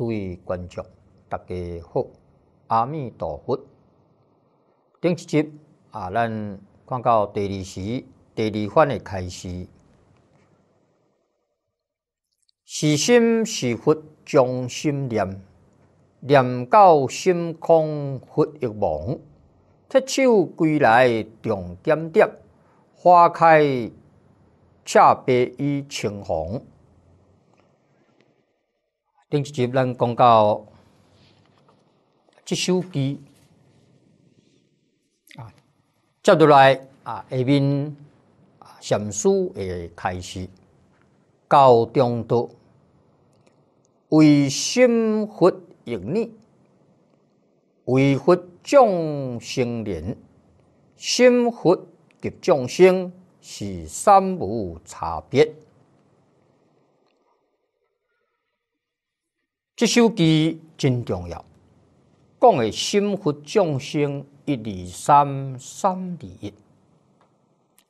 诸位观众，大家好，阿弥陀佛。顶一集啊，咱看到第二时第二番的开始。是心是佛，将心念念到心空，佛亦梦。特手归来重点点，花开赤白与青红。第几集？咱讲到即首诗啊，接落来啊，下面禅师的开始，教中道，为心佛应念，为佛众生念，心佛及众生是三无差别。这首机真重要。讲的“心佛众生一、二、三，三、二、一”。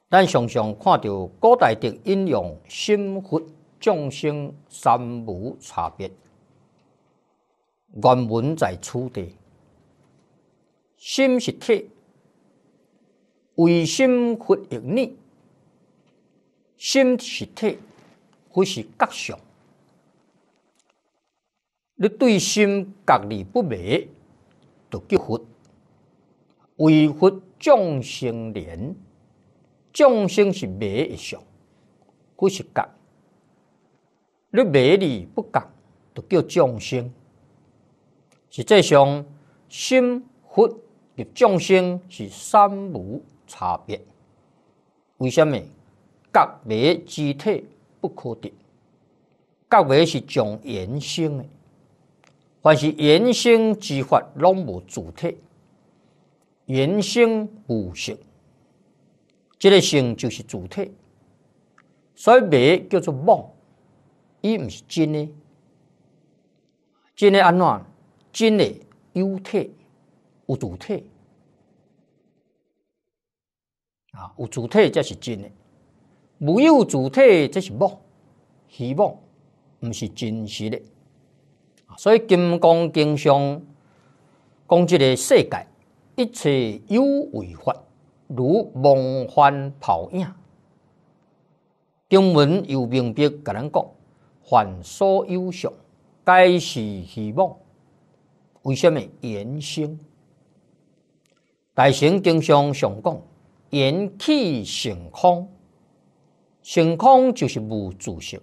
咱常常看到古代的引用“心佛众生三无差别”，原文在此地。心是体，为心佛用，念；心是体，佛是格相。你对心隔理不灭，就叫佛；为佛众生连，众生是灭一相，不是觉。你灭离不隔，就叫众生。实际上，心佛与众生是三无差别。为什么？觉灭之体不可得，觉灭是从缘生的。凡是言性之法，拢无主体。言性无形，这个性就是主体。所以迷叫做梦，伊毋是真诶。真诶安怎？真诶有体，有主体。啊，有主体才是真诶。没有主体，这是梦，希望毋是真实诶。所以金刚经上讲这个世界一切有为法，如梦幻泡影。经文又明白甲咱讲，凡所有相，皆是虚妄。为什么缘生？大乘经上常讲，缘起性空，性空就是无自性，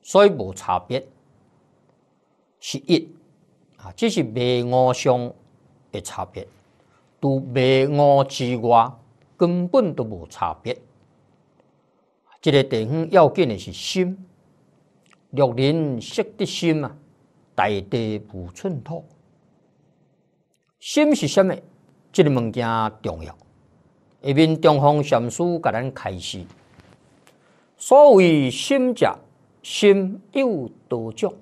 所以无差别。是一啊，这是别我上的差别，除别我之外，根本都无差别。这个地方要紧的是心，六人识得心啊，大地无寸土。心是什么？这个物件重要。一面中风禅师甲咱开示：所谓心者，心有多众。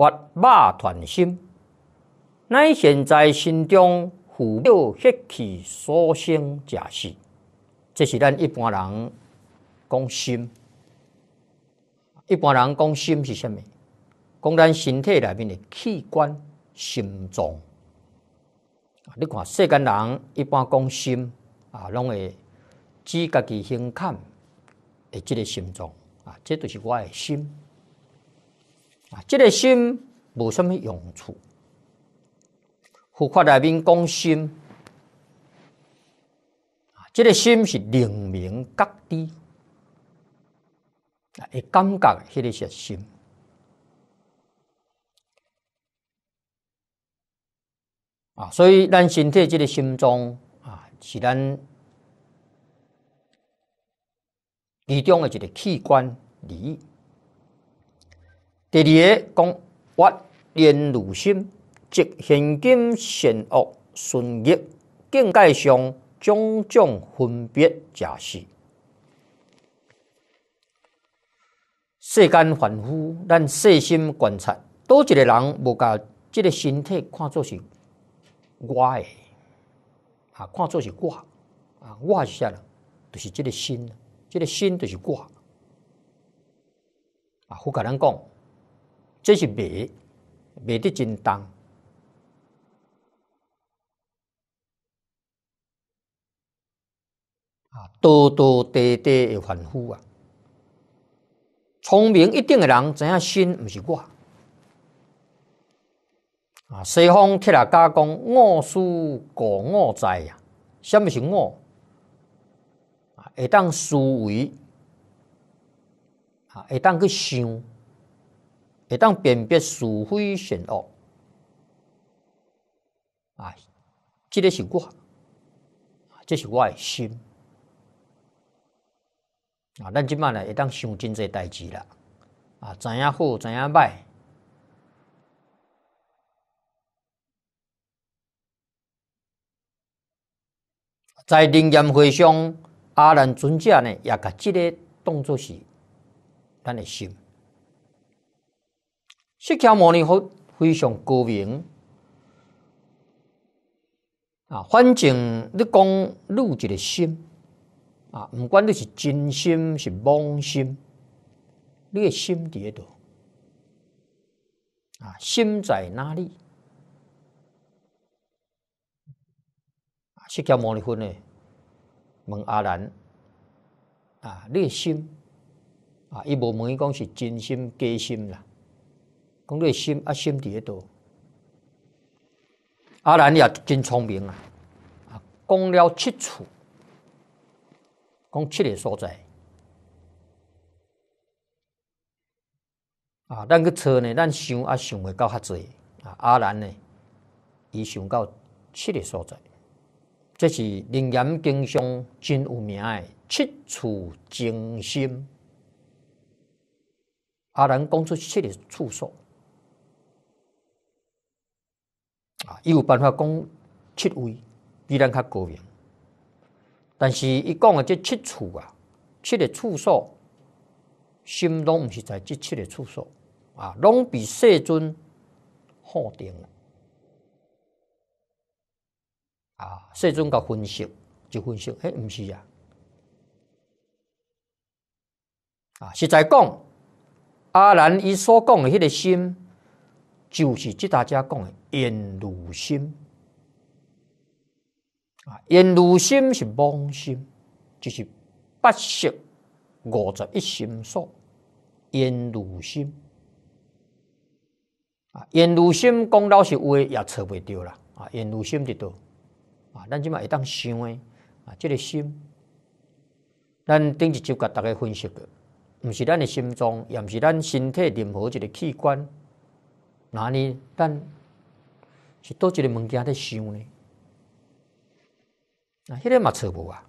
发肉团心，乃现在心中浮有血气所生者是。这是咱一般人讲心，一般人讲心是虾物？讲咱身体内面的器官、心脏。你看世间人一般讲心啊，拢会指家己胸看，诶，即个心脏啊，这都是我的心。啊，这个心无什么用处。佛法里面讲心，啊，这个心是灵敏觉知，啊，感觉迄个是心。啊，所以咱身体即个心脏啊，是咱其中的一个器官而已。第二个讲，我念如心，即现金善恶，顺逆境界上，种种分别假事。世间凡夫，咱细心观察，多一个人无把即个身体看作是我诶，啊，看作是我，啊，我是啥了，就是即个心，即个心就是我。啊，不甲咱讲。这是未未的真当啊，多多得的反复啊！聪明一定的人知影心不是我啊？西方贴来加工，我思故我在啊，什么是我？啊，会当思维，啊，会当去想。也当辨别是非善恶啊，即个是我，即是我诶心啊。咱即摆呢，也当想真济代志啦。啊，知影好，知影歹。在灵验会上，阿兰尊者呢，也甲即个当作是咱的心。释迦牟尼佛非常高明啊，反正你讲自一个心啊，不管你是真心是妄心，你的心在哪？里？释迦牟尼佛呢？问阿兰啊，你的心啊，伊无问伊讲是真心假心啦？讲的心啊，心伫迄度。阿兰也真聪明啊，啊，讲了七处，讲七个所在。啊，咱去揣呢，咱想啊想袂到哈济啊，阿兰呢，伊想到七个所在，这是楞严经商真有名诶，七处静心。阿兰讲出七个处所。啊，伊有办法讲七位比咱较高明，但是伊讲的这七处啊，七个处所心拢毋是在这七个处所啊，拢比世尊好定啊。世尊甲分析就分析，迄毋是啊。啊，实在讲，阿兰伊所讲的迄个心，就是即大家讲的。烟如心啊，烟如心是妄心，就是八识五十一心所。烟如心啊，烟如心讲老实话也找袂着啦啊。烟如心伫倒啊，咱即码会当想诶啊，这个心，咱顶一集甲大家分析过，毋是咱诶心脏，也毋是咱身体任何一个器官，哪里咱？是多一个物件在想呢？那现在嘛找无啊，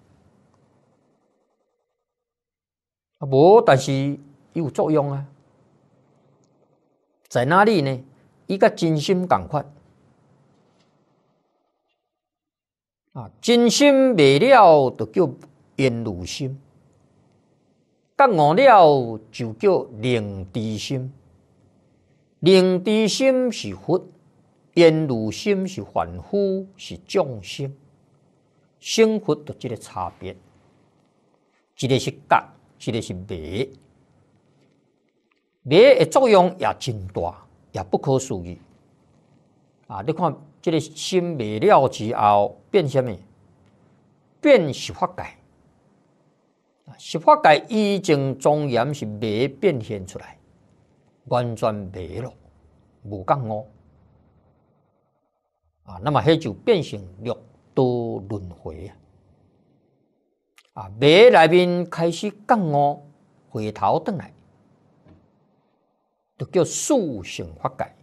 啊无但是伊有作用啊，在哪里呢？伊甲真心共款啊，真心未了就叫缘如心，但悟了就叫灵知心，灵知心是佛。炼如心是凡夫，是众生，生活的这个差别。一个是干，一个是白，白的作用也真大，也不可思议啊！你看，这个心白了之后变什么？变是化界。是化界已经中严是白变现出来，完全白了，无讲哦。啊，那么他就变成六道轮回啊！啊，马那边开始降哦，回头转来，就叫速性法界，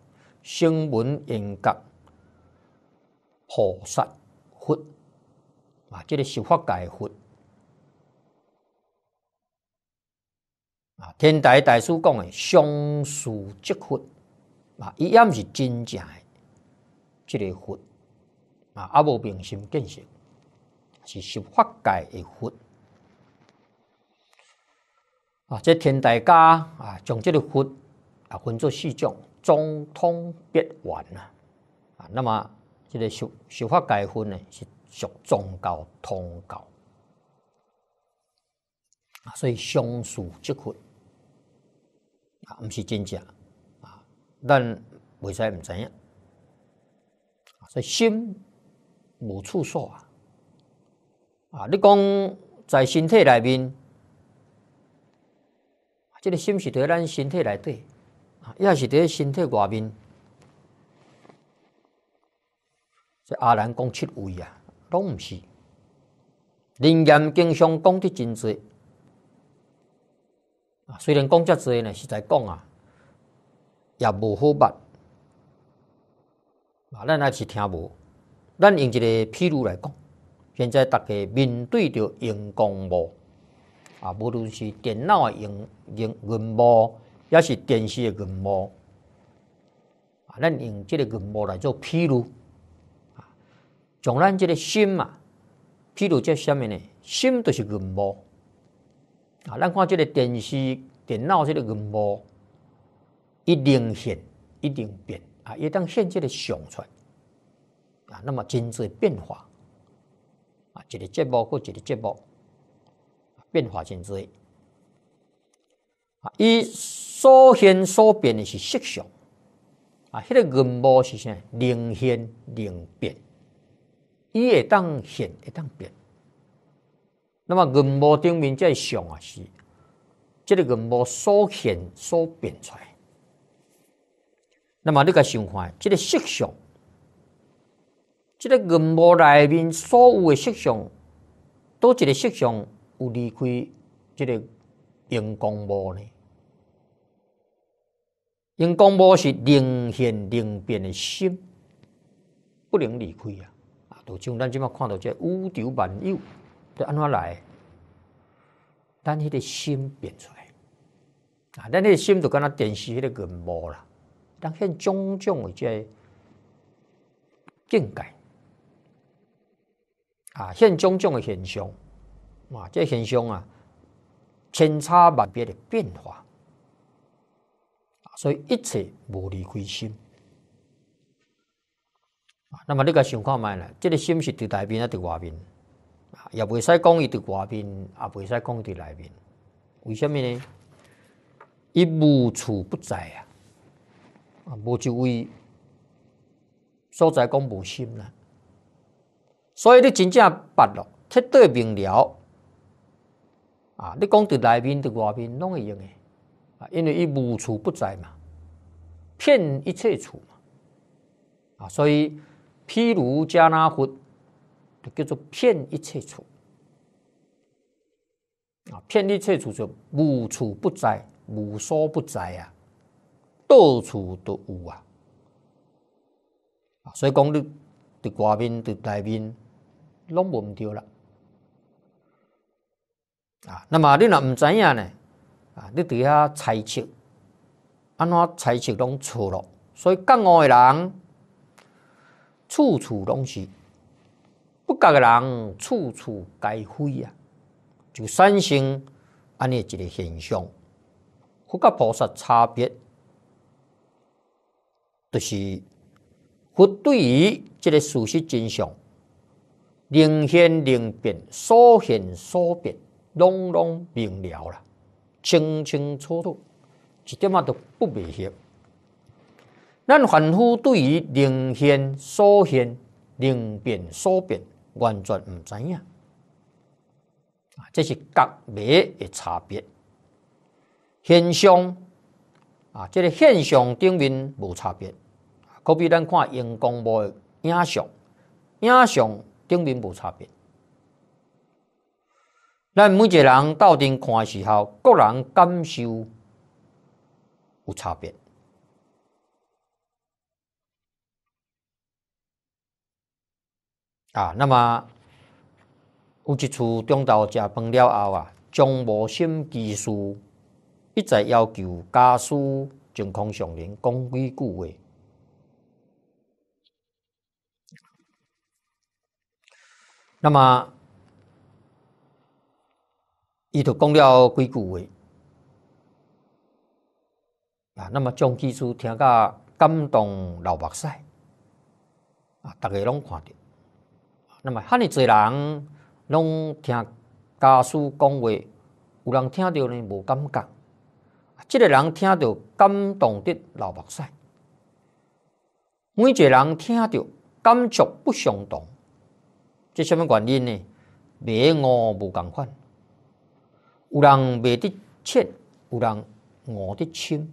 声闻音觉菩萨佛啊，这个是法界佛啊。天台大师讲的相思即佛啊，一样是真正的。这个佛啊，阿无明心见性，是十法界的佛啊。这天大家啊，将这个佛啊分作四种：中通别圆啊啊。那么这个十十法界佛呢，是属宗教通教啊。所以相属即佛啊，毋是真正啊，咱袂使毋知影。在心无处所啊！啊，你讲在身体内面，这个心是得咱身体内底，啊，也是得身体外面。这阿兰讲七位啊，拢毋是。人言经常讲得真多啊，虽然讲遮多呢，实在讲啊，也无好捌。啊，咱也是听无。咱用一个譬如来讲，现在大家面对着荧光幕啊，无论是电脑的荧荧荧幕，抑是电视的荧幕啊，咱用即个荧幕来做譬如啊，从咱即个心啊，譬如在下面呢，心就是荧幕啊，咱看即个电视、电脑即个荧幕，一定显，一定变。啊，一旦现在的相出来，啊，那么真子变化，啊，一个节目过一个节目，变化真子。啊，伊所现所变的是色相，啊，迄个云波是啥？灵现灵变，伊会当现会当变。那么云波顶面这相啊是，这个云波所现所变出来。那么你该想看，这个色相，这个银幕内面所有的色相，都一个色相有离开即个荧光幕呢？荧光幕是灵现灵变的心，不能离开呀！啊，就像咱即摆看到这五丢万有，就安怎来？咱迄个心变出来，啊，咱迄个心就敢若电视迄个银幕啦。当现种种的这境界啊，现种种的现象啊，这现象啊，千差万别的变化，所以一切无离归心。啊，那么你该想看卖了，这个心是伫内面啊，伫外面啊，也袂使讲伊伫外边也袂使讲伫内面。为什么呢？伊无处不在啊。啊，无就位所在讲无心啦，所以你真正捌了，彻底明了啊！你讲伫内面、伫外面拢会用诶啊，因为伊无处不在嘛，骗一切处嘛啊！所以，譬如加那佛，就叫做骗一切处啊，骗一切处就无处不在，无所不在啊。到处都有啊，所以讲，你伫外面、伫内面，拢无毋对啦。啊。那么你若毋知影呢，啊，你伫遐猜测，安怎猜测拢错咯？所以觉悟的人，处处拢是；不觉诶的人，处处该灰啊。就产生安尼一个现象，佛甲菩萨差别。就是，佛对于这个事实真相，宁现宁变，所现所变，拢拢明了啦，清清楚楚，一点嘛都不迷惑。咱凡夫对于宁现所现，宁变所变，完全毋知影，啊，这是各别的差别，现象。啊，这个现象顶面无差别，可比咱看荧光幕影像，影像顶面无差别。咱每一个人到顶看的时候，个人感受有差别。啊，那么，有一次中昼食饭了后啊，将无心技术。一再要求家属健康上人，讲几句话。那么，伊都讲了几句话啊？那么，张基书听个感动流目屎啊！大家拢看着。那么，遐尼侪人拢听家属讲话，有人听着呢，无感觉。即个人听到感动的流目屎，每一个人听到感触不相同，即什么原因呢？每我无共款，有人未得浅，有人我得深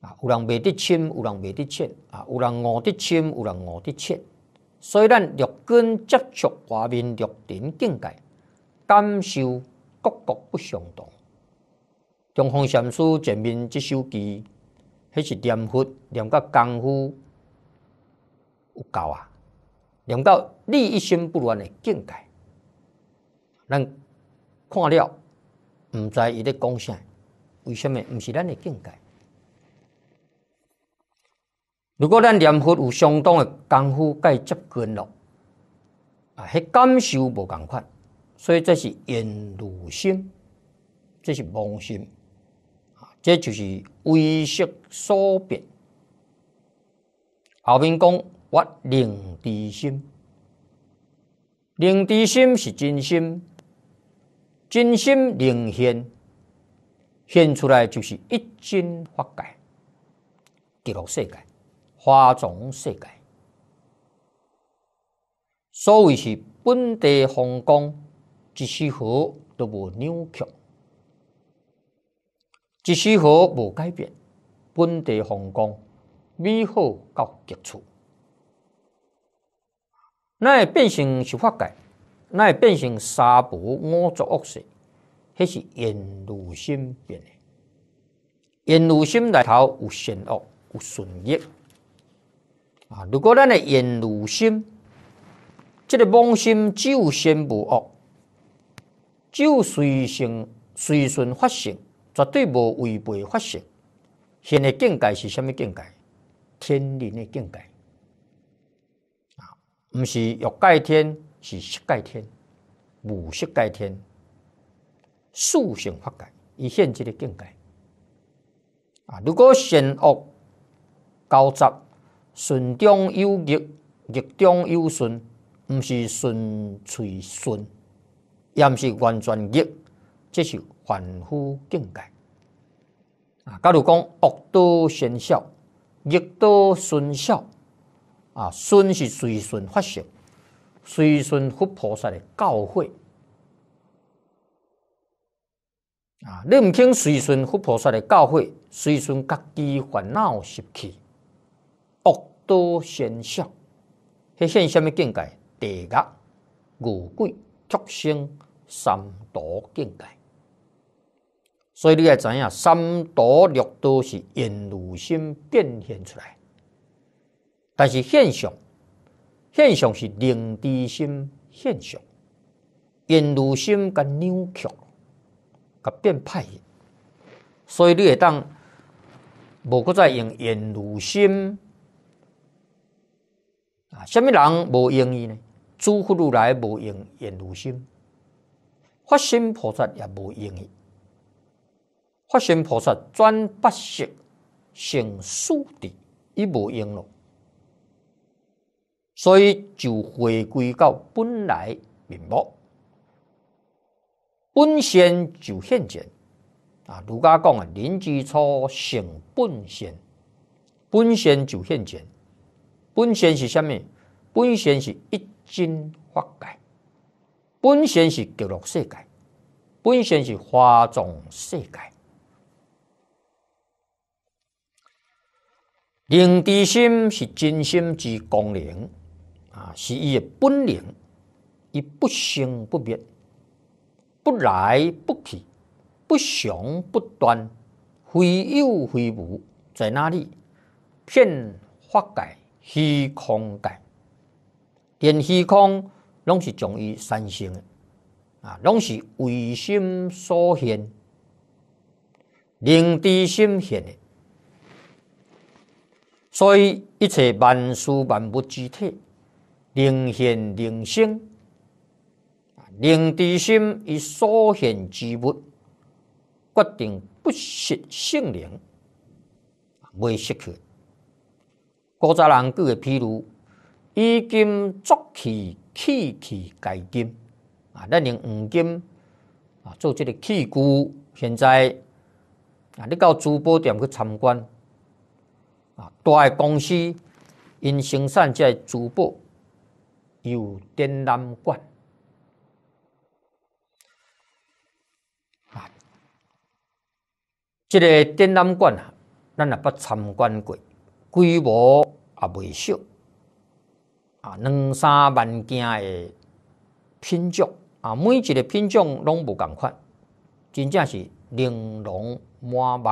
啊，有人未得深，有人未得浅啊，有人我得深，有人我得浅。所以咱六根接触外面六种境界，感受各国不相同。东方禅师前面即首偈，迄是念佛、念到功夫有够啊，念到你一心不乱的境界，咱看了，毋知伊咧讲啥？为什么？毋是咱的境界？如果咱念佛有相当的功夫，该接近咯，啊，迄感受无共款，所以这是言如心，这是梦心。这就是为小所变。后面讲我灵地心，灵地心是真心，真心灵现，现出来就是一真化界，极乐世界，化成世界。所谓是本地风光，一丝毫都无扭曲。即使毫无改变，本地风光美好到极处。那会变成是法界，那会变成三薄五作恶事，迄是沿路心变的？沿路心内头有善恶，有损益啊！如果咱的沿路心，这个妄心只有先无恶，只有随性随顺发性。绝对无违背法性。现的境界是什物境界？天人的境界啊，不是欲界天，是色界天，无色界天，素性法界，以现即的境界啊。如果善恶交杂，顺中有逆，逆中有顺，不是顺随顺，也毋是完全逆。这是凡夫境界啊！假如讲恶多生嚣，逆多生嚣啊，顺是随顺法性，随顺佛菩萨的教诲啊。你唔听随顺佛菩萨的教诲，随顺自己烦恼习气，恶多生嚣，迄现什么境界？地狱、五鬼、畜生、三毒境界。所以你爱知影，三毒六毒是缘如心变现出来，但是现象，现象是灵知心现象，缘如心甲扭曲，甲变歹。所以你会当无再用缘如心啊？什么人无用意呢？诸佛如来无用缘如心，法心菩萨也无用意。发心菩萨转八识成四地一无用了，所以就回归到本来面目。本身就现前啊！儒家讲啊，人之初性本善，本身就现前。本身是啥物？本身是一真法界，本身是极乐世界，本身是花藏世界。灵地心是真心之功能，啊，是伊的本领，伊不生不灭，不来不去，不雄不断，非有非无，在哪里？遍法界虚空界，连虚空拢是从伊产生啊，拢是唯心所现，灵地心现。所以一切万事万物之体，灵现灵性，灵地心与所现之物，决定不失性灵，未失去。古早人举个譬如，以金作器，器器盖金啊，咱用黄金啊做即个器具，现在啊你到珠宝店去参观。啊，大公司因生产个珠宝有展览馆啊，这个展览馆啊，咱也捌参观过，规模也未小啊，两三万件诶品种啊，每一个品种拢无共款，真正是玲珑满目，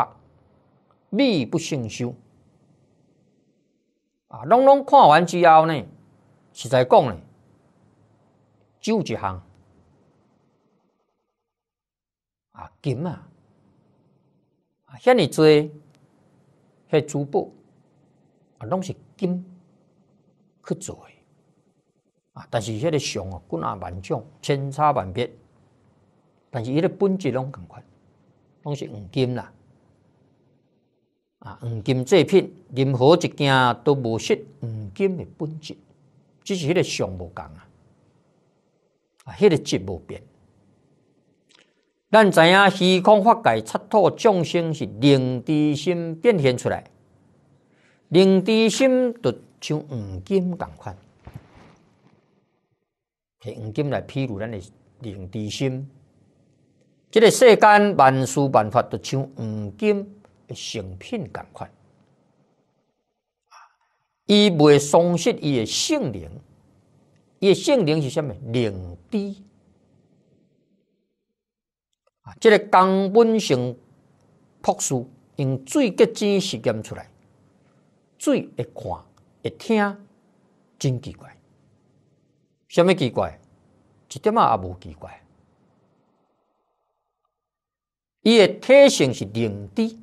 美不胜收。啊，拢拢看完之后呢，实在讲呢，只有一项啊金啊，啊，遐尔做，是珠宝，啊拢是金去做。啊，但是迄个相种，千差万别，但是伊个本质拢共款，拢是黄金啦。啊，黄金制品，任何一件都无失黄金的本质，只是迄个相无同啊，啊，迄个质无变。咱知影虚空法界七土众生是灵知心变现出来，灵知心著像黄金共款。摕黄金来譬如咱的灵知心，即个世间万事万法都像黄金。成品共款。啊！伊袂丧失伊诶性灵，伊诶性灵是虾米灵地啊？这个刚本性朴素，用最吉真实验出来，水会看、会听，真奇怪。虾米奇怪？一点仔也无奇怪。伊诶特性是灵地。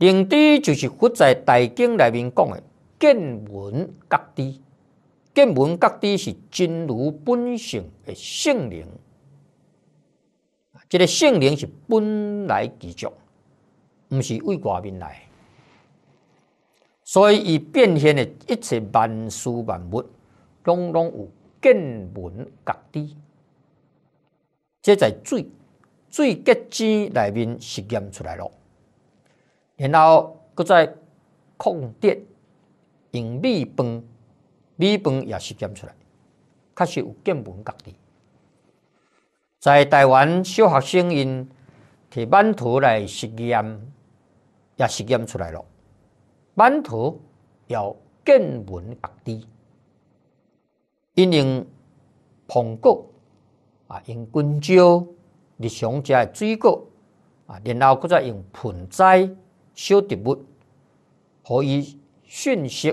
灵知就是佛在大经里面讲的见闻觉知，见闻觉知是真如本性诶性灵，这个性灵是本来具足，毋是为外面来。所以伊变现的一切万事万物，拢拢有见闻觉知，即在最最结晶里面实验出来了。然后，搁再控地用米粉，米粉也实验出来，确实有建本价值。在台湾小学生因摕馒头来实验，也实验出来了。馒头有建本价值，因用苹果啊，用香蕉、日常食的水果啊，然后搁再用盆栽。小植物可以迅速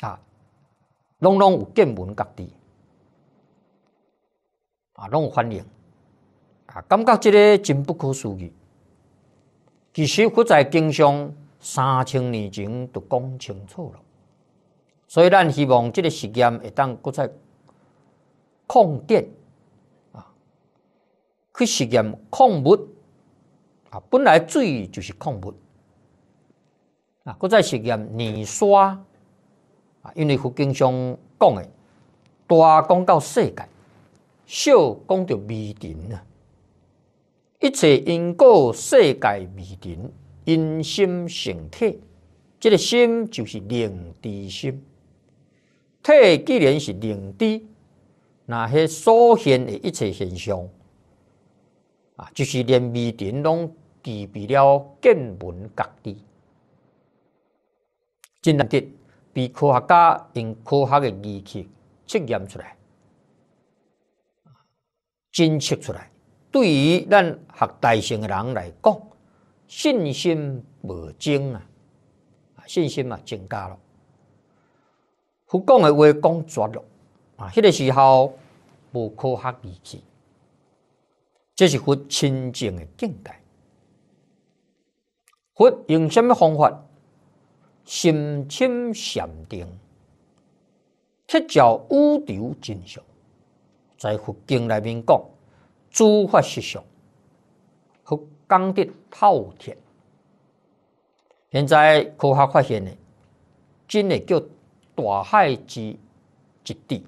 啊，拢拢有见闻觉知，啊，拢有欢迎啊，感觉即个真不可思议。其实佛在经商三千年前就讲清楚了，所以咱希望即个实验会当搁再控电啊，去实验矿物。本来水就是矿物啊！各再实验泥沙啊，因为佛经上讲诶，大讲到世界，小讲到微尘啊。一切因果，世界微尘，因心、成体，这个心就是灵地心，体既然是灵地，那些所现的一切现象啊，就是连微尘拢。具备了见闻觉知，真难得。被科学家用科学的仪器测验出来，检测出来。对于咱学大乘的人来讲，信心无增啊，信心嘛增加了。佛讲的话讲绝了啊！迄个时候无科学仪器，这是佛清净的境界。佛用什么方法深浅禅定，七照宇宙真相？在佛经里面讲，诸法实相，佛讲的透彻。现在科学发现呢，真的叫大海之一地，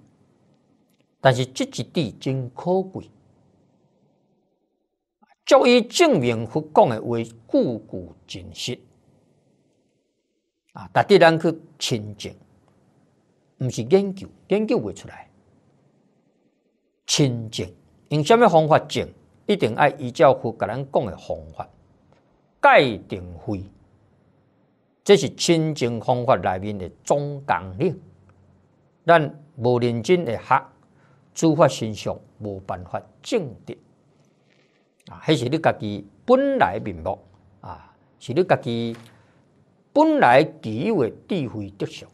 但是这一地真可贵。足以证明佛讲的话句句真实啊！值得咱去清净，毋是研究，研究袂出来。清净用什么方法证？一定爱依照佛甲咱讲的方法，戒定慧。这是清净方法内面的总纲领。咱无认真来学，诸法身想无办法证得。啊，迄是你家己本来面目啊，是你家己本来具有智慧德性。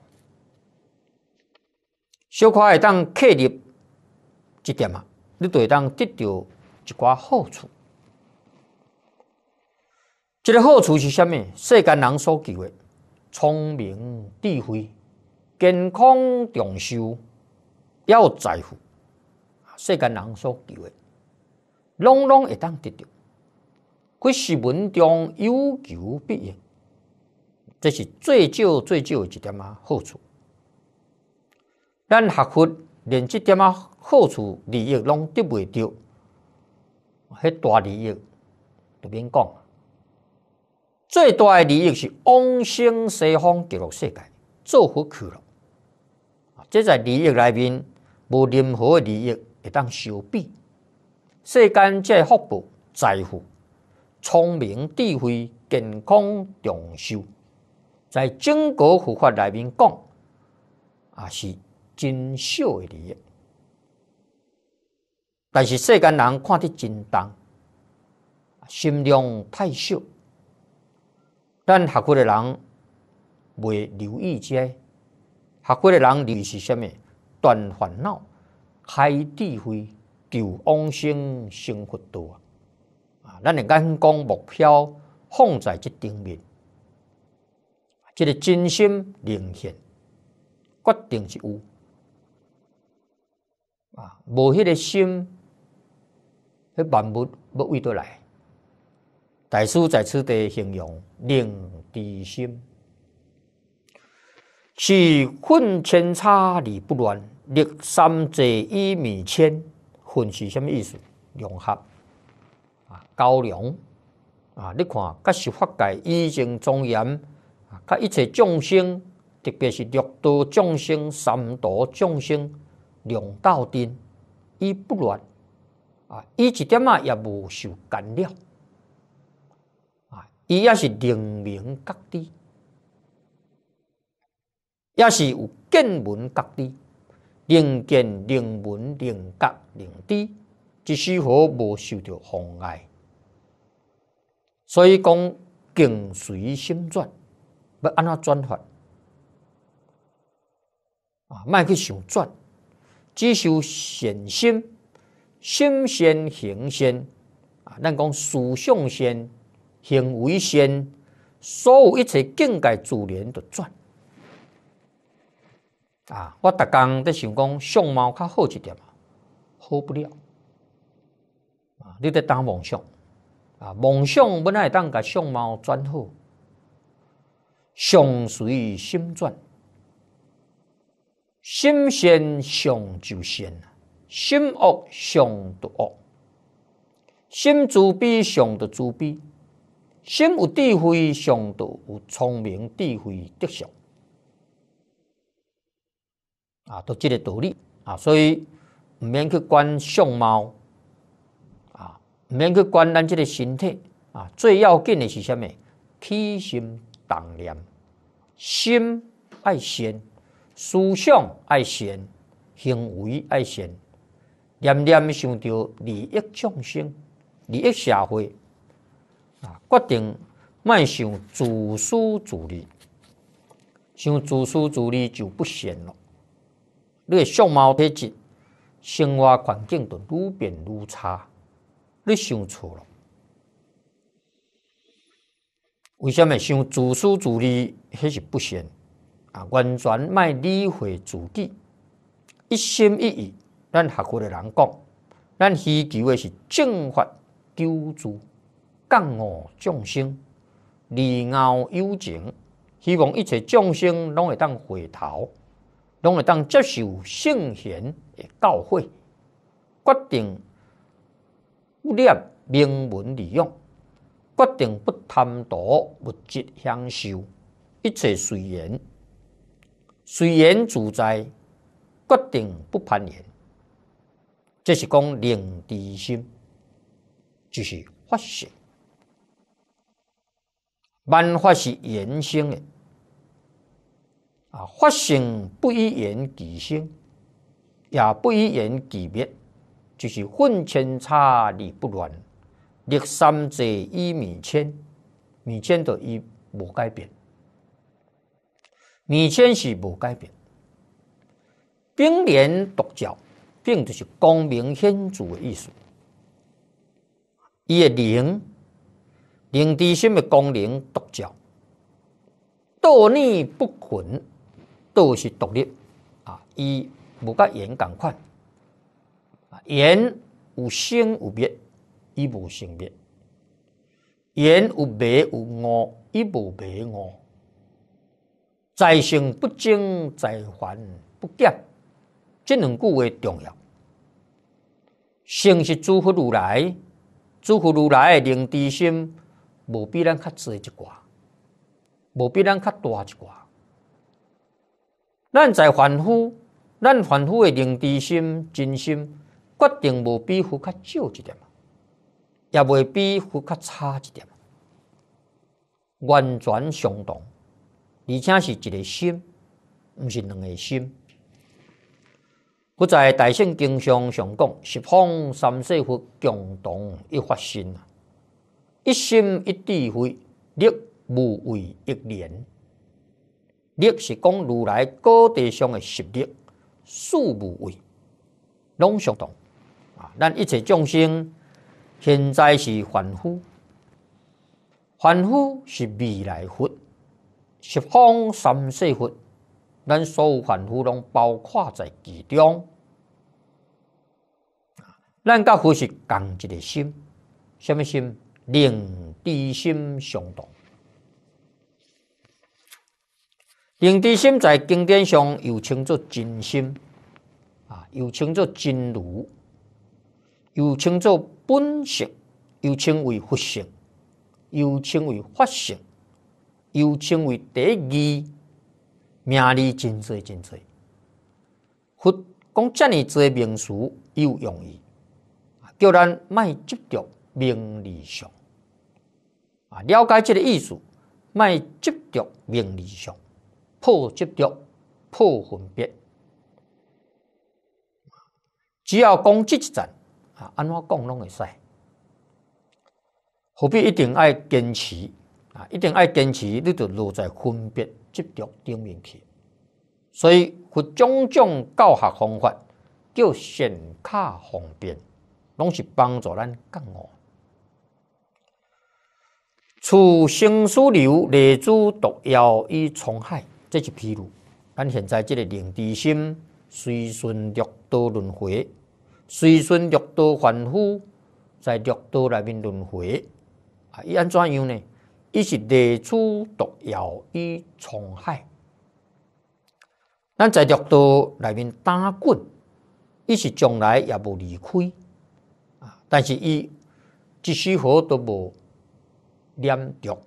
小可会当刻入一点啊，你会当得到一寡好处。这个好处是啥物？世间人所具的聪明、智慧、健康、长寿，要在乎。世间人所具的。拢拢会当得到。佫是文章有求必应，这是最少最少一点仔好处。咱学佛连即点仔好处利益拢得袂着，迄大利益著免讲。最大的利益是往生西方极乐世界，做佛去了。即在利益内面无任何利益会当相比。世间个福报、财富、聪明、智慧、健康长寿，在中国佛法内面讲，啊是真少的。但是世间人看得真重，心量太小。咱学佛的人未留意这，学佛的人就是什？么断烦恼，开智慧。求往生，生活多啊！啊，咱的眼光目标放在即顶面，这个真心灵现，决定是有啊。无迄个心，迄万物要为倒来。大师在此地形容，令知心，是混千差理不乱，立三者以弥谦。混是甚么意思？融合啊，交融啊！你看，甲是法界已经庄严啊，甲一切众生，特别是六道众生、三道众生，两道的，伊不乱啊，伊一点啊也无受干扰啊，伊也是灵明各地，也是有见闻各地。灵见、灵闻、灵觉、灵知，这些佛无受到妨碍。所以讲，境随心转，要安怎转法啊，莫去想转，只修善心，心先行先啊。咱讲思想先，行为先，所有一切境界自然就转。啊！我逐工在想讲相貌较好一点嘛，好不了。啊，你在当梦想，啊梦想本来当甲相貌转好，相随心转，心善相就善心恶相就恶，心慈悲相就慈悲，心有智慧相就有聪明智慧的相。啊，都即个道理啊，所以毋免去管相貌啊，毋免去管咱即个身体啊。最要紧的是什么？起心动念，心爱善，思想爱善，行为爱善，念念想着利益众生、利益社会啊。决定莫想自私自利，想自私自利就不善了。你诶相貌、体质、生活环境都愈变愈差，你想错了。为什么想自私自利，迄是不行？啊，完全卖理会自己，一心一意。咱学会诶人讲，咱希求诶是正法救主，降我众生，离傲有情，希望一切众生拢会当回头。拢会当接受圣贤的教诲，决定不念名闻利用，决定不贪图物质享受，一切随缘，随缘自在，决定不攀缘。这是讲令地心，就是发性。万法是缘生的。啊！法性不以言具性，也不以言具灭，就是混千差理不乱，立三者以弥千，弥千都一无改变，弥千是无改变。并联独教，并就是光明显著的意思。伊个灵灵地心的光明独教，独立不群。都是独立，啊！无甲缘共款。啊！缘有生有灭，伊无生灭；缘有灭有悟，伊无灭悟。在生不增，在还不减，这两句话重要。性是诸佛如来，诸佛如来的灵地心，无比咱较侪一寡，无比咱较大一寡。咱在凡夫，咱凡夫的认知心、真心，决定无比佛较少一点，也未比佛较差一点，完全相同，而且是一个心，毋是两个心。佛在大圣经上常讲：十方三世佛共同一法身，一心一智慧，力无为一念。力是讲如来高地上的实力，四无畏，拢相同啊！咱一切众生现在是凡夫，凡夫是未来佛，十方三四佛，咱所有凡夫拢包括在其中。咱甲佛是同一个心，什么心？令地心相同。定地心在经典上，又称作真心，啊，又称作真如，又称作本性，又称为佛性，又称为法性，又称为第一名利真最真最。佛讲遮尔多名词，有用意，叫咱卖执着名利上，啊，了解即个意思，卖执着名利上。破执着，破分别，只要攻即一战啊，安怎讲拢会使，何必一定爱坚持啊？一定爱坚持，你就落在分别执着顶面去。所以，有种种教学方法叫显卡方便，拢是帮助咱觉悟。此生死流，列诸毒药以虫害。这是譬如，咱现在这个灵知心随顺六道轮回，随顺六道凡夫在六道内面轮回啊，伊安怎样呢？伊是劣珠毒药，伊从害。咱在六道内面打滚，伊是将来也无离开啊，但是伊一丝毫都无念六，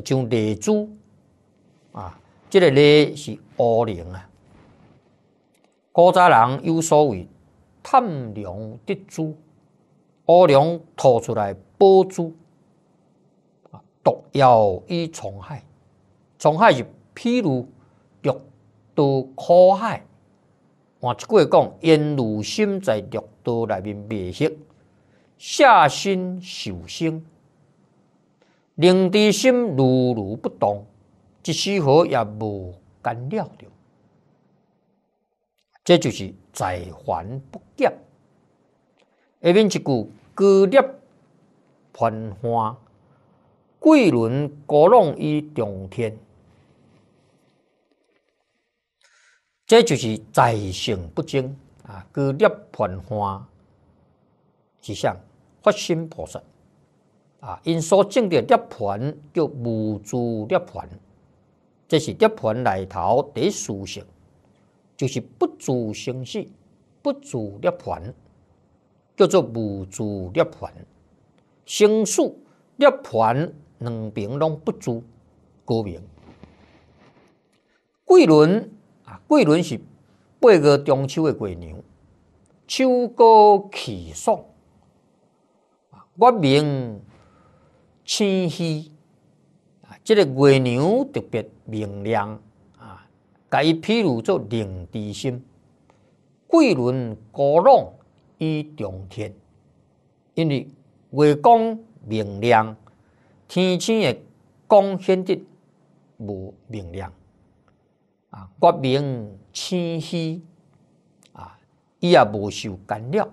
就劣珠。这个礼是乌灵啊！古早人有所谓贪龙得珠，乌灵吐出来宝珠啊，毒药与虫害，虫害是譬如玉毒苦海。换一句话讲，烟如心在毒毒里面灭息，下心受生，令地心如如不动。即丝毫也无干了的，这就是在还不尽；下面一句“孤蝶盘花，桂轮鼓浪屿中天”，这就是在性不精啊！孤蝶盘花，是像佛心菩萨啊！因所证的涅盘叫无主涅盘。这是涅盘内头第一属性，就是不自生死，不自涅盘，叫做不自涅盘。生死涅盘两边拢不自高明。桂轮啊，贵轮是八月中秋的桂娘，秋高气爽，月明清稀。这个月亮特别明亮啊，甲伊譬喻做灵地心，桂轮高浪与中天，因为月光明亮，天星的光显得无明亮啊，月明清晰啊，伊也无受干扰，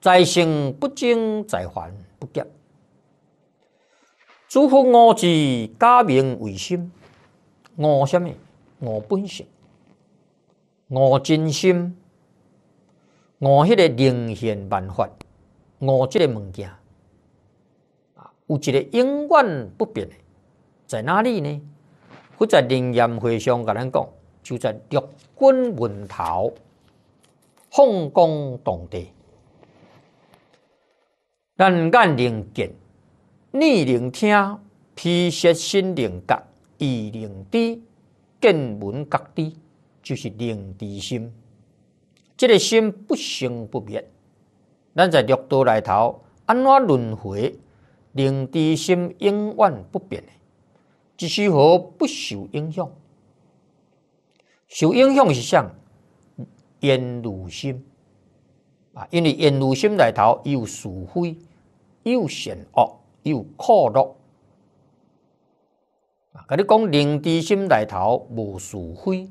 灾兴不惊，灾还不急。诸福五字，家名为心，五什么？五本性，五真心，五迄个灵现办法，五即个物件啊，有一个永远不变的，在哪里呢？佛在灵岩会上甲咱讲，就在六根门头，放光动地，咱眼灵见。逆聆听，披邪心，灵感以灵知见闻觉知，就是灵知心。这个心不生不灭，咱在六道来头安怎轮回？灵知心永远不变的，只须好不受影响。受影响是啥？言如心啊！因为言如心内头有是非，有善恶。有快乐啊！跟你讲，人慈心内头无是非，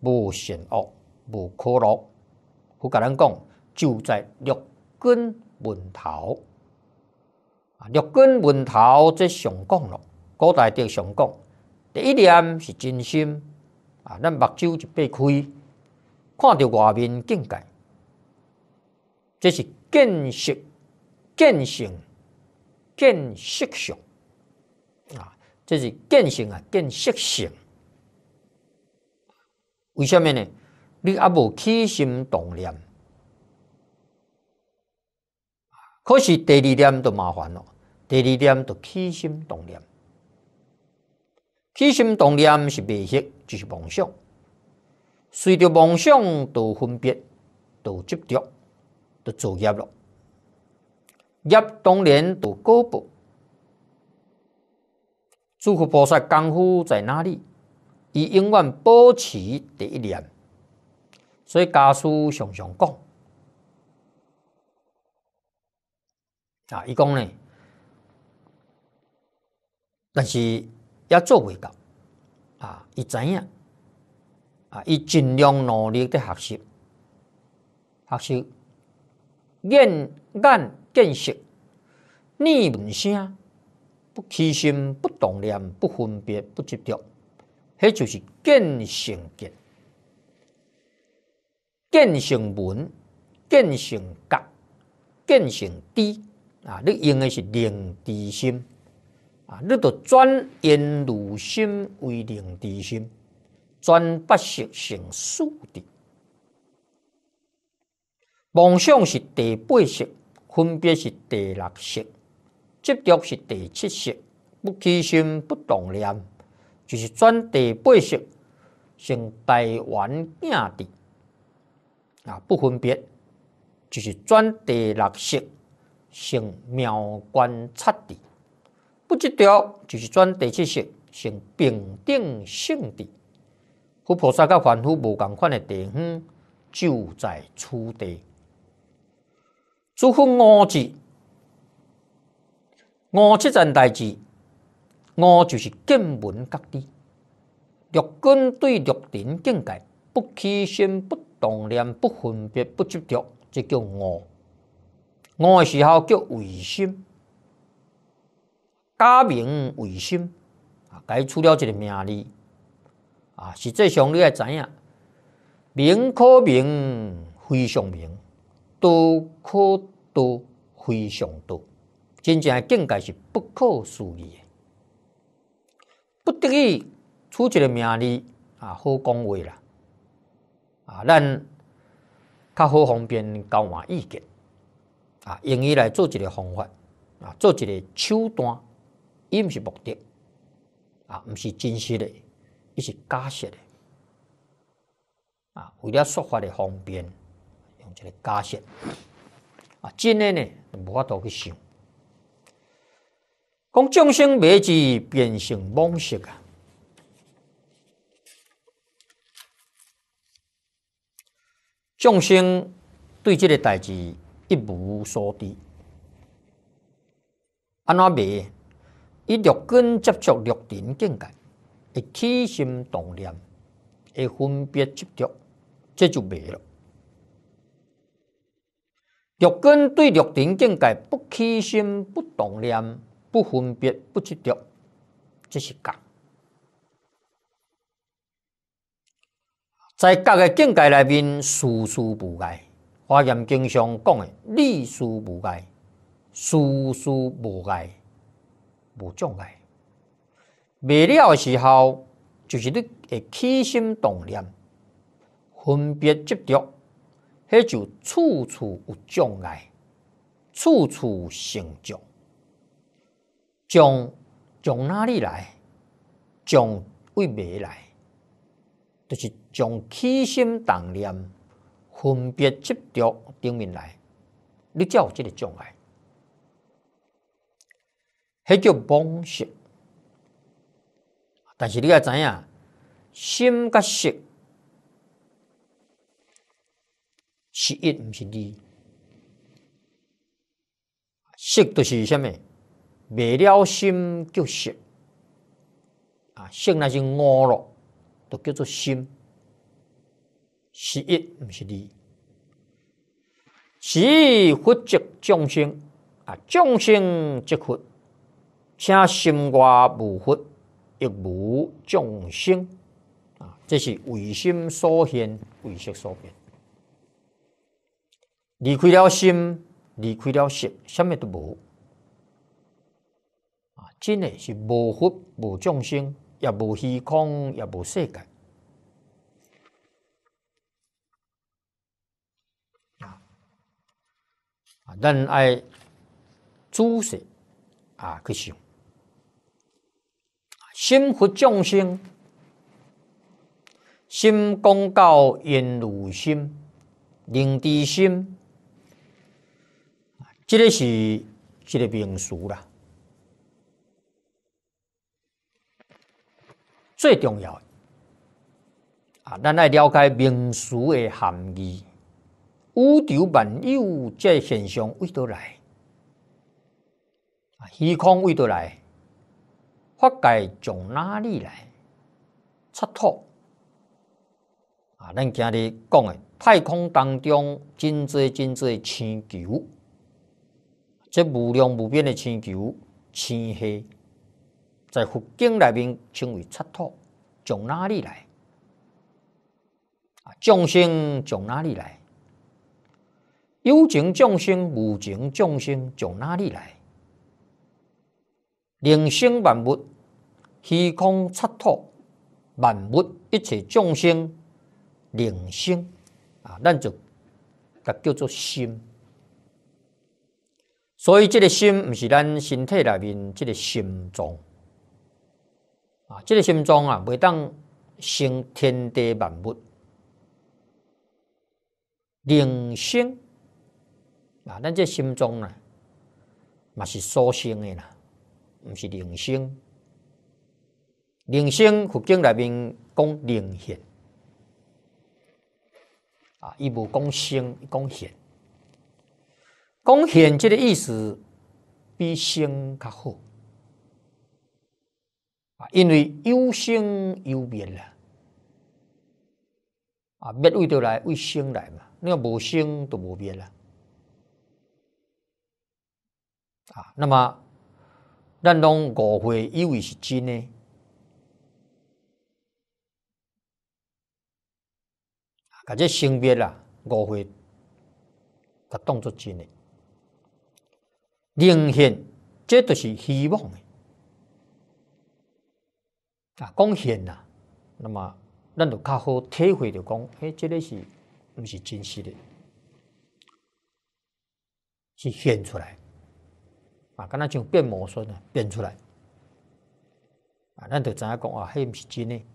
无善恶，无快乐。我甲咱讲，就在六根门头啊，六根门头即上讲咯，古代的上讲，第一念是真心啊，咱目睭一擘开，看到外面境界，这是见识、见设。见色性啊，这是见性啊，见色性。为什么呢？你阿无起心动念，可是第二点就麻烦了。第二点就起心动念，起心动念是未痴，就是梦想。随着梦想都分别，都执着，都作业了。业当然读高步，诸佛菩萨功夫在哪里？伊永远保持第一念，所以家书常常讲啊，一讲呢，但是也做未到，啊，以怎样啊，以尽量努力的学习，学习愿愿。见设念门声，不起心，不动念，不分别，不执着，迄就是见性见。见性闻，见性觉，见性知啊！你用的是灵地心啊！你都转引如心为灵地心，转不识成数的。梦想是第八识，分别是第六识，执着是第七识，不起心不动念，就是转第八识成大圆满的啊，不分别就是转第六识成妙观察的，不执着就是转第七识成平等性地。佛菩萨甲凡夫无共款的地方，就在此地。诸佛五字，五七件代志，五就是见闻觉知。六根对六尘境界，不欺心，不动念，不分别，不执着，这叫五。五的时候叫维心，加名维心啊，改除了一个名字啊，实际上你爱知影，明可明，非常明。多可多非常多，真正境界是不可思议的。不得已出一个名利啊，好讲话啦啊，咱较好方便交换意见啊，用伊来做一个方法啊，做一个手段，伊毋是目的啊，毋是真实的，伊是假设的啊，为了说话的方便。这个加线啊，呢无法度去想。讲众生灭至，变成妄想啊！众生对这个代志一无所知，安怎未？以六根接触六尘境界，会起心动念，会分别执着，这就没了。六根对六尘境界，不起心、不动念、不分别、不执着，这是觉。在觉的境界内面，事事无碍。我经常讲的，理事无碍，事事无碍，无障碍。未了的时候，就是你起心动念、分别执着。迄就处处有障碍，处处有成就。从从哪里来？从为未来，就是从起心动念、分别执着顶面来。你有这个障碍，迄叫妄想。但是你要知影，心跟想。是一，毋是二。色都是什物？未了心就色。啊，色若是恶了，都叫做心。是一，毋是二。是佛觉众生，啊，众生皆佛。且心外无佛，亦无众生。啊，这是唯心所现，唯识所变。离开了心，离开了色，什么都无。啊！真的是无佛、无众生，也无虚空，也无世界啊！啊，爱诸色啊，去想心佛众生，心公道，言如心，灵地心。这个是这个民俗啦，最重要啊！咱来了解民俗的含义。宇宙万有这现象为倒来，啊，虚空为倒来，法界从哪里来？赤土啊，咱今日讲的太空当中，真侪真侪星球。这无量无边的星球、星系，在佛经内面称为“七土”，从哪里来？众生从哪里来？有情众生、无情众生从哪里来？人生万物虚空七土，万物一切众生灵性啊，咱就它叫做心。所以，即个心毋是咱身体内面即个心脏啊，这个心脏啊，袂当生天地万物，灵性啊，咱这心脏呢，嘛是所生的啦，毋是灵性。灵性佛经内面讲灵血啊，伊无供生讲血。讲现这个意思比生较好啊，因为有生有灭了啊，灭为着来为生来嘛，你个无生都无灭了啊。那么，咱拢误会以为是真呢？感觉生灭了误会，他当作真呢？贡献，这都是希望的啊！贡献呐，那么咱就较好体会着讲，哎，这个是毋是真实的？是现出来啊？敢若像变魔术呢，变出来啊？咱就知影讲啊？迄毋是真诶，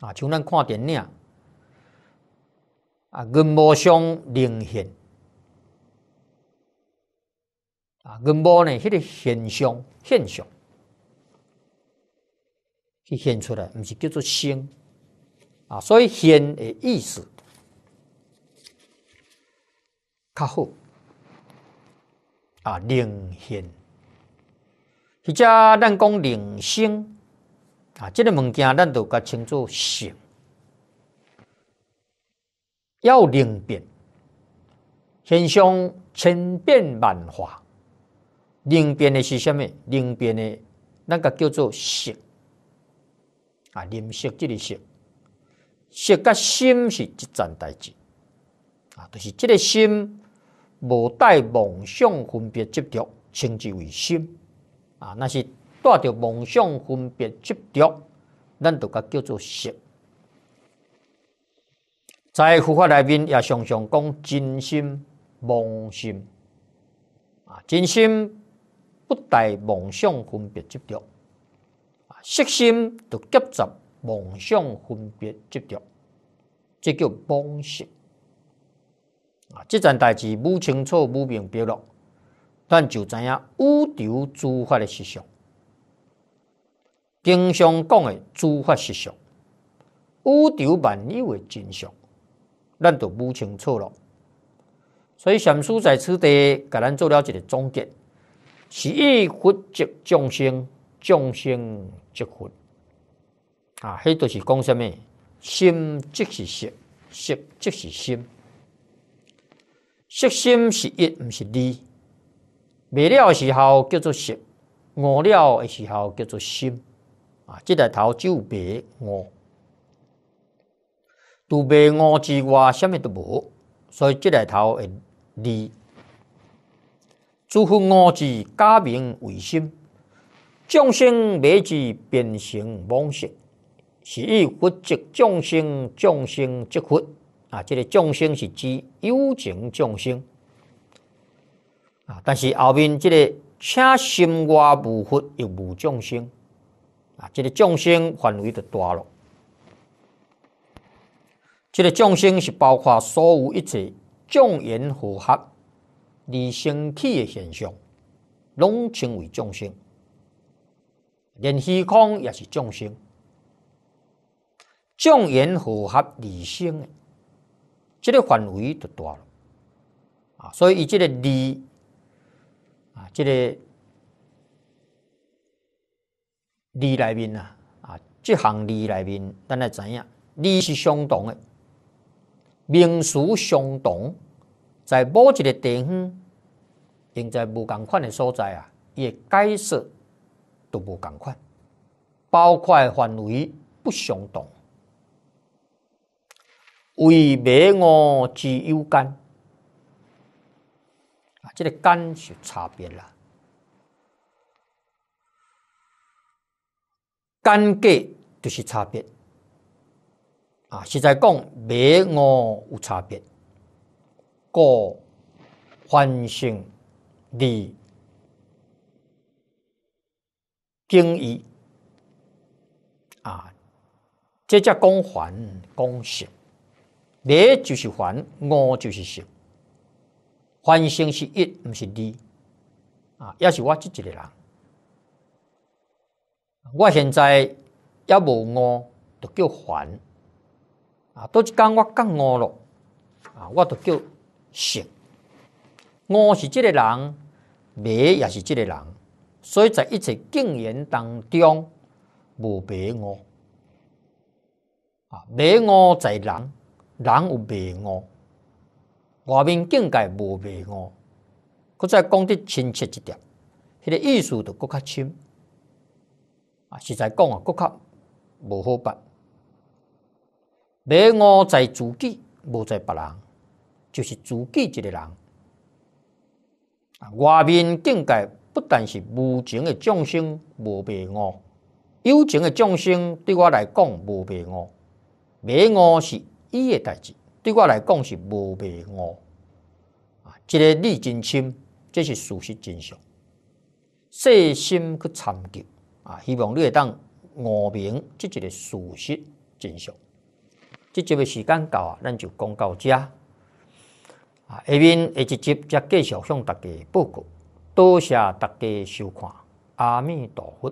啊？像咱看电影啊，跟无相连线。啊，人无呢？迄个现象，现象，去现出来，毋是叫做生啊。所以现诶意思较好啊，灵现。一家咱讲灵性啊，这个物件咱都较称作性。要灵变，现象千变万化。另变的是什么？另变的那个叫做色啊，灵色即个色，色甲心是一站代志啊，就是即个心无带梦想分别执着，称之为心啊，那是带着梦想分别执着，咱著甲叫做色。在佛法内面也常常讲真心、妄心啊，真心。不带梦想分别执着，啊，色心就夹杂梦想分别执着，这叫妄想。啊，这代志不清楚、不明白咯，咱就知影有条诸法的实相，经常讲的诸法实相，有条万有的真相，咱就不清楚了。所以禅师在此地给咱做了一个总结。是一佛即众生，众生即佛啊！迄著是讲什物？心即是色，色即是心。色心是一，毋是二。未了的时候叫做色，悟了的时候叫做心。啊，即个头就白，悟。除白悟之外，什物都无。所以即个头会二。诸佛五智假名为心，众生迷智变成妄想，是以佛即众生，众生即佛啊。这个众生是指有情众生啊。但是后面这个“请心外无佛，亦无众生”啊，这个众生范围就大了。这个众生是包括所有一切众缘和合。离升起的现象，拢称为众生，连虚空也是众生，众缘符合离生，这个范围就大了啊！所以，这个离啊，这个离内面啊，啊，这项离内面，等下知影，离是相同的，名词相同。在某一个地方，用在无共款的所在啊，伊个解释都无共款，包块范围不相同，为美我之有干，啊，这个干是差别啦，干隔就是差别啊，实在讲美我有差别。个凡性理定义啊，这叫公还公性，你就是还，我就是性。凡性是一，不是二啊，也是我自己的人。我现在要无我，就叫凡啊，都是讲我讲我了啊，我都叫。性，我是即个人，迷也是即个人，所以在一切经验当中，无迷我。啊，迷我在人，人有迷我，外面境界无迷我。搁再讲得亲切一点，迄个意思就搁较深。啊，实在讲啊，搁较无好办，迷我在自己，无在别人。就是自己一个人啊！外面境界不但是无情的众生无别悟，有情的众生对我来讲无别悟，别悟是伊的代志，对我来讲是无别悟。啊！这个理真心这是事实真相。细心去参究啊！希望你会当悟明这一个事实真相。这集的时间到啊，咱就讲到遮。下面下一集将则继续向大家报告，多谢大家收看，阿弥陀佛。